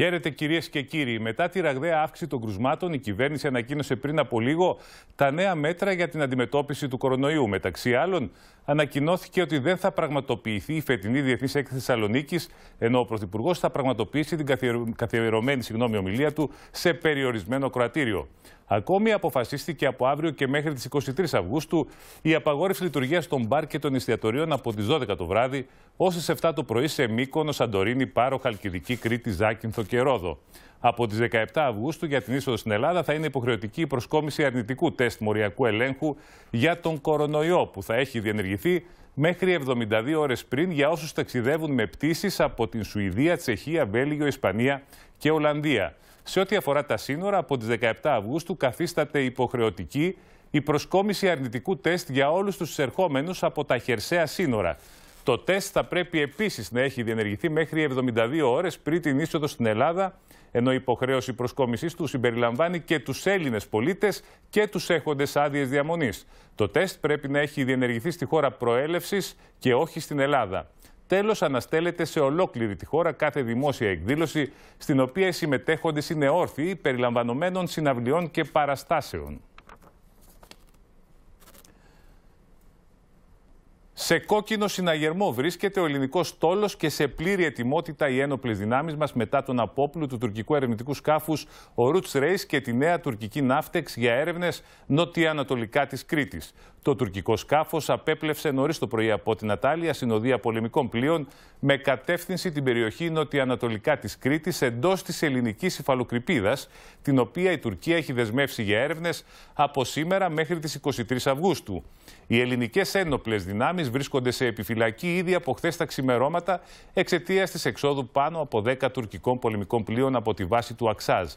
Χαίρετε κυρίες και κύριοι. Μετά τη ραγδαία αύξηση των κρουσμάτων, η κυβέρνηση ανακοίνωσε πριν από λίγο τα νέα μέτρα για την αντιμετώπιση του κορονοϊού. Μεταξύ άλλων, ανακοινώθηκε ότι δεν θα πραγματοποιηθεί η φετινή Διεθνής Έκθεση Θεσσαλονίκης, ενώ ο Πρωθυπουργός θα πραγματοποιήσει την καθιερωμένη συγγνώμη, ομιλία του σε περιορισμένο κρατήριο. Ακόμη αποφασίστηκε από αύριο και μέχρι τις 23 Αυγούστου η απαγόρευση λειτουργίας των μπαρ και των εστιατορίων από τις 12 το βράδυ ως τις 7 το πρωί σε Μύκονο, Σαντορίνη, Πάρο, Χαλκιδική, Κρήτη, Ζάκυνθο και Ρόδο. Από τις 17 Αυγούστου για την είσοδο στην Ελλάδα θα είναι υποχρεωτική η προσκόμιση αρνητικού τεστ μοριακού ελέγχου για τον κορονοϊό που θα έχει διενεργηθεί μέχρι 72 ώρες πριν για όσους ταξιδεύουν με πτήσεις από την Σουηδία, Τσεχία, Βέλγιο, Ισπανία και Ολλανδία. Σε ό,τι αφορά τα σύνορα, από τις 17 Αυγούστου καθίσταται υποχρεωτική η προσκόμιση αρνητικού τεστ για όλους τους εισερχόμενους από τα χερσαία σύνορα. Το τεστ θα πρέπει επίσης να έχει διενεργηθεί μέχρι 72 ώρες πριν την είσοδο στην Ελλάδα, ενώ η υποχρέωση προσκόμισης του συμπεριλαμβάνει και τους Έλληνες πολίτες και τους έχοντες άδειες διαμονής. Το τεστ πρέπει να έχει διενεργηθεί στη χώρα προέλευσης και όχι στην Ελλάδα. Τέλος, αναστέλλεται σε ολόκληρη τη χώρα κάθε δημόσια εκδήλωση στην οποία οι συμμετέχοντες είναι όρθιοι περιλαμβανομένων συναυλιών και παραστάσεων. Σε κόκκινο συναγερμό βρίσκεται ο ελληνικός τόλος και σε πλήρη ετοιμότητα οι ένοπλες δυνάμεις μας μετά τον απόπλου του τουρκικού ερευνητικού σκάφους ο Roots Race και τη νέα τουρκική ναύτεξ για έρευνες νοτιοανατολικά της Κρήτης. Το τουρκικό σκάφος απέπλευσε νωρίς το πρωί από την Ατάλια συνοδεία πολεμικών πλοίων με κατεύθυνση την περιοχή νοτιοανατολικά της Κρήτης εντός της ελληνικής υφαλοκρηπίδας, την οποία η Τουρκία έχει δεσμεύσει για έρευνες από σήμερα μέχρι τις 23 Αυγούστου. Οι ελληνικές ένοπλες δυνάμεις βρίσκονται σε επιφυλακή ήδη από χθες τα ξημερώματα εξαιτίας της εξόδου πάνω από 10 τουρκικών πολεμικών πλοίων από τη βάση του Αξάζ.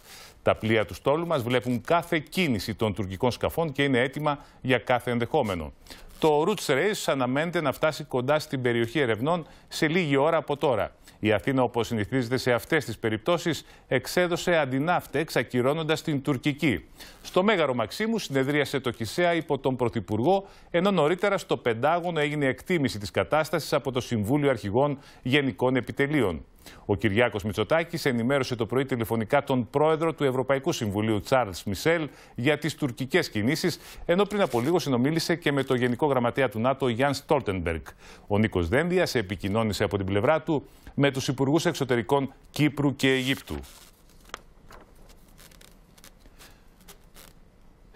Τα πλοία του στόλου μας βλέπουν κάθε κίνηση των τουρκικών σκαφών και είναι έτοιμα για κάθε ενδεχόμενο. Το Roots Race αναμένεται να φτάσει κοντά στην περιοχή ερευνών σε λίγη ώρα από τώρα. Η Αθήνα, όπως συνηθίζεται σε αυτές τις περιπτώσεις, εξέδωσε αντινάφτε, εξακυρώνοντας την τουρκική. Στο Μέγαρο Μαξίμου συνεδρίασε το Κισέα υπό τον Πρωθυπουργό, ενώ νωρίτερα στο Πεντάγωνο έγινε εκτίμηση της κατάστασης από το Συμβούλιο Αρχηγών Γενικών Επιτελείων. Ο Κυριάκος Μητσοτάκης ενημέρωσε το πρωί τηλεφωνικά τον πρόεδρο του Ευρωπαϊκού Συμβουλίου, Τσάρλ Μισελ, για τις τουρκικές κινήσεις, ενώ πριν από λίγο συνομίλησε και με το Γενικό Γραμματέα του ΝΑΤΟ, Γιάν Στόλτεμπεργκ. Ο Νίκος Δένδια επικοινώνησε από την πλευρά του με τους Υπουργούς Εξωτερικών Κύπρου και Αιγύπτου.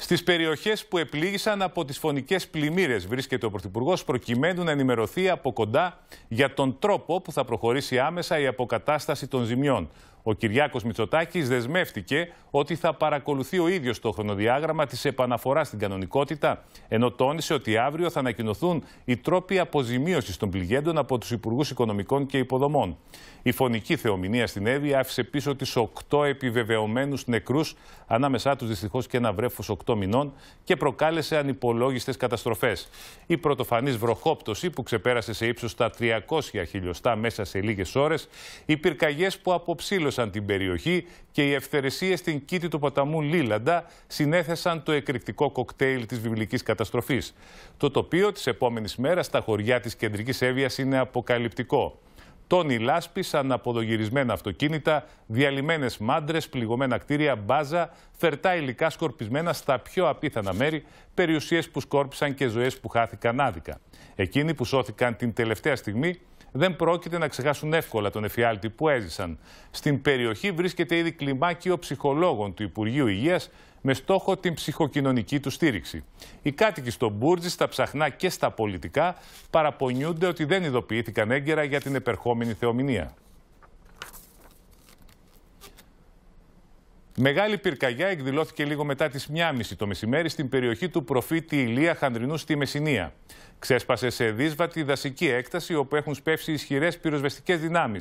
Στις περιοχές που επλήγησαν από τις φωνικές πλημμύρες βρίσκεται ο Πρωθυπουργός προκειμένου να ενημερωθεί από κοντά για τον τρόπο που θα προχωρήσει άμεσα η αποκατάσταση των ζημιών. Ο Κυριάκος Μητσοτάκης δεσμεύτηκε ότι θα παρακολουθεί ο ίδιος το χρονοδιάγραμμα της επαναφοράς στην κανονικότητα, ενώ τόνισε ότι αύριο θα ανακοινωθούν οι τρόποι αποζημίωσης των πληγέντων από τους Υπουργούς Οικονομικών και Υποδομών. Η φωνική θεομηνία στην Εύη άφησε πίσω τις 8 επιβεβαιωμένους νεκρούς, ανάμεσά τους δυστυχώς και ένα βρέφος 8 μηνών, και προκάλεσε ανυπολόγιστες καταστροφές. Η πρωτοφανής βροχόπτωση που ξεπέρασε σε ύψος τα 300 χιλιοστά μέσα σε λίγες ώρες, οι πυρκαγιές που αποψήλωσαν την περιοχή και οι ευθερεσίες στην κήτη του ποταμού Λίλαντα συνέθεσαν το εκρηκτικό κοκτέιλ της βιβλικής καταστροφής. Το τοπίο της επόμενης μέρας στα χωριά της Κεντρικής Εύβοιας είναι αποκαλυπτικό. Τόνοι λάσπη, αναποδογυρισμένα αυτοκίνητα, διαλυμένες μάντρες, πληγωμένα κτίρια, μπάζα, φερτά υλικά σκορπισμένα στα πιο απίθανα μέρη, περιουσίες που σκόρπισαν και ζωές που χάθηκαν άδικα. Εκείνοι που σώθηκαν την τελευταία στιγμή δεν πρόκειται να ξεχάσουν εύκολα τον εφιάλτη που έζησαν. Στην περιοχή βρίσκεται ήδη κλιμάκιο ψυχολόγων του Υπουργείου Υγείας με στόχο την ψυχοκοινωνική του στήριξη. Οι κάτοικοι στον Μπούρτζη, στα ψαχνά και στα πολιτικά παραπονιούνται ότι δεν ειδοποιήθηκαν έγκαιρα για την επερχόμενη θεομηνία. Μεγάλη πυρκαγιά εκδηλώθηκε λίγο μετά τις 1.30 το μεσημέρι στην περιοχή του προφήτη Ηλία Χανδρινού στη Μεσσηνία ξέσπασε σε δύσβατη δασική έκταση όπου έχουν σπεύσει ισχυρές πυροσβεστικές δυνάμεις.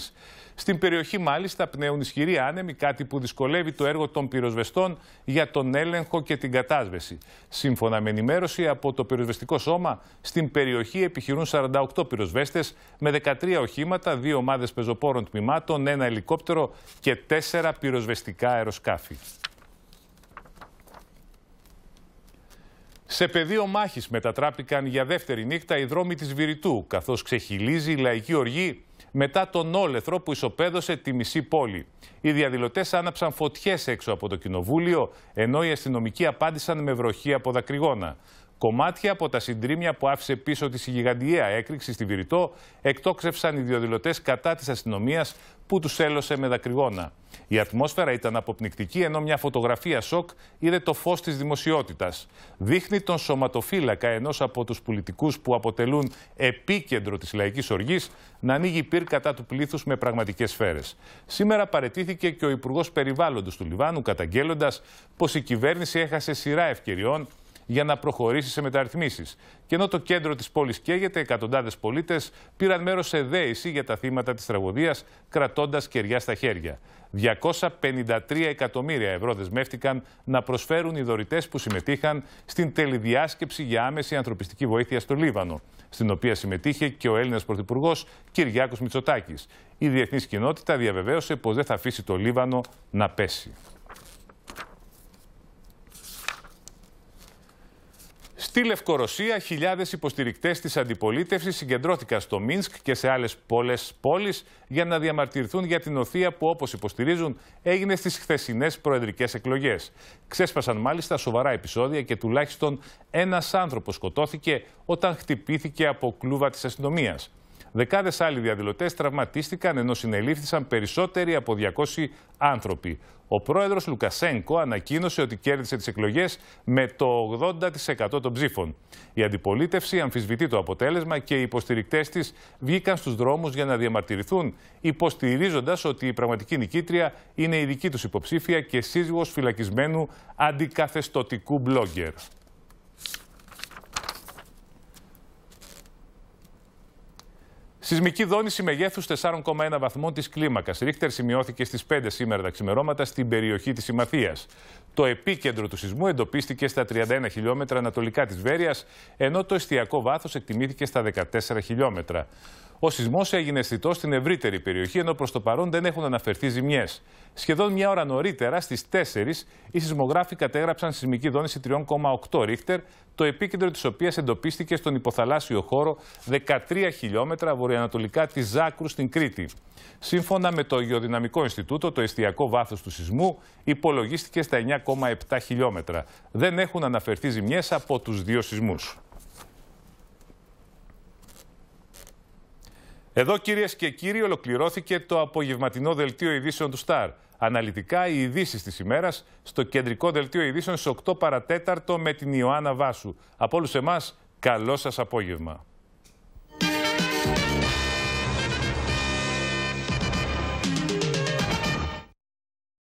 Στην περιοχή, μάλιστα, πνέουν ισχυροί άνεμοι, κάτι που δυσκολεύει το έργο των πυροσβεστών για τον έλεγχο και την κατάσβεση. Σύμφωνα με ενημέρωση από το πυροσβεστικό σώμα, στην περιοχή επιχειρούν 48 πυροσβέστες με 13 οχήματα, δύο ομάδες πεζοπόρων τμήματων, ένα ελικόπτερο και τέσσερα πυροσβεστικά αεροσκάφη. Σε πεδίο μάχης μετατράπηκαν για δεύτερη νύχτα οι δρόμοι της Βυριτού, καθώς ξεχυλίζει η λαϊκή οργή μετά τον όλεθρο που ισοπαίδωσε τη μισή πόλη. Οι διαδηλωτές άναψαν φωτιές έξω από το κοινοβούλιο, ενώ οι αστυνομικοί απάντησαν με βροχή από δακρυγόνα. Κομμάτια από τα συντρίμια που άφησε πίσω της η γιγαντιαία έκρηξη στη Βηρητό εκτόξευσαν οι διαδηλωτές κατά της αστυνομίας που τους έλωσε με δακρυγόνα. Η ατμόσφαιρα ήταν αποπνικτική, ενώ μια φωτογραφία σοκ είδε το φως της δημοσιότητας. Δείχνει τον σωματοφύλακα ενός από τους πολιτικούς που αποτελούν επίκεντρο της λαϊκής οργής να ανοίγει πυρ κατά του πλήθους με πραγματικές σφαίρες. Σήμερα παρετήθηκε και ο Υπουργός Περιβάλλοντος του Λιβάνου, καταγγέλλοντας πως η κυβέρνηση έχασε σειρά ευκαιριών για να προχωρήσει σε μεταρρυθμίσεις. Και ενώ το κέντρο της πόλης καίγεται, εκατοντάδες πολίτες πήραν μέρος σε δέηση για τα θύματα της τραγωδίας, κρατώντας κεριά στα χέρια. 253 εκατομμύρια ευρώ δεσμεύτηκαν να προσφέρουν οι δωρητές που συμμετείχαν στην τελειδιάσκεψη για άμεση ανθρωπιστική βοήθεια στο Λίβανο, στην οποία συμμετείχε και ο Έλληνας Πρωθυπουργός Κυριάκος Μητσοτάκης. Η διεθνής κοινότητα διαβεβαίωσε πως δεν θα αφήσει το Λίβανο να πέσει. Στη Λευκορωσία, χιλιάδες υποστηρικτές της αντιπολίτευσης συγκεντρώθηκαν στο Μίνσκ και σε άλλες πόλες πόλεις για να διαμαρτυρηθούν για την οθεία που, όπως υποστηρίζουν, έγινε στις χθεσινές προεδρικές εκλογές. Ξέσπασαν μάλιστα σοβαρά επεισόδια και τουλάχιστον ένας άνθρωπος σκοτώθηκε όταν χτυπήθηκε από κλούβα της αστυνομίας. Δεκάδες άλλοι διαδηλωτές τραυματίστηκαν ενώ συνελήφθησαν περισσότεροι από 200 άνθρωποι. Ο πρόεδρος Λουκασέγκο ανακοίνωσε ότι κέρδισε τις εκλογές με το 80% των ψήφων. Η αντιπολίτευση αμφισβητεί το αποτέλεσμα και οι υποστηρικτές της βγήκαν στους δρόμους για να διαμαρτυρηθούν, υποστηρίζοντας ότι η πραγματική νικήτρια είναι η δική τους υποψήφια και σύζυγος φυλακισμένου αντικαθεστοτικού μπλόγκερ. Σεισμική δόνηση μεγέθους 4,1 βαθμών της κλίμακας. Ρίχτερ σημειώθηκε στις 5 σήμερα τα ξημερώματα στην περιοχή της Συμμαθίας. Το επίκεντρο του σεισμού εντοπίστηκε στα 31 χιλιόμετρα ανατολικά της Βέρειας, ενώ το εστιακό βάθος εκτιμήθηκε στα 14 χιλιόμετρα. Ο σεισμός έγινε αισθητό στην ευρύτερη περιοχή, ενώ προς το παρόν δεν έχουν αναφερθεί ζημιές. Σχεδόν μια ώρα νωρίτερα, στις 4, οι σεισμογράφοι κατέγραψαν σεισμική δόνηση 3,8 ρίχτερ, το επίκεντρο της οποίας εντοπίστηκε στον υποθαλάσσιο χώρο 13 χιλιόμετρα βορειοανατολικά της Ζάκρου στην Κρήτη. Σύμφωνα με το Γεωδυναμικό Ινστιτούτο, το εστιακό βάθος του σεισμού υπολογίστηκε στα 9,7 χιλιόμετρα. Δεν έχουν αναφερθεί ζημιές από τους δύο σεισμούς. Εδώ κυρίες και κύριοι ολοκληρώθηκε το απογευματινό δελτίο ειδήσεων του ΣΤΑΡ. Αναλυτικά οι ειδήσεις της ημέρας στο κεντρικό δελτίο ειδήσεων στι 8 παρατέταρτο με την Ιωάννα Βάσου. Από όλους εμάς, καλό σας απόγευμα.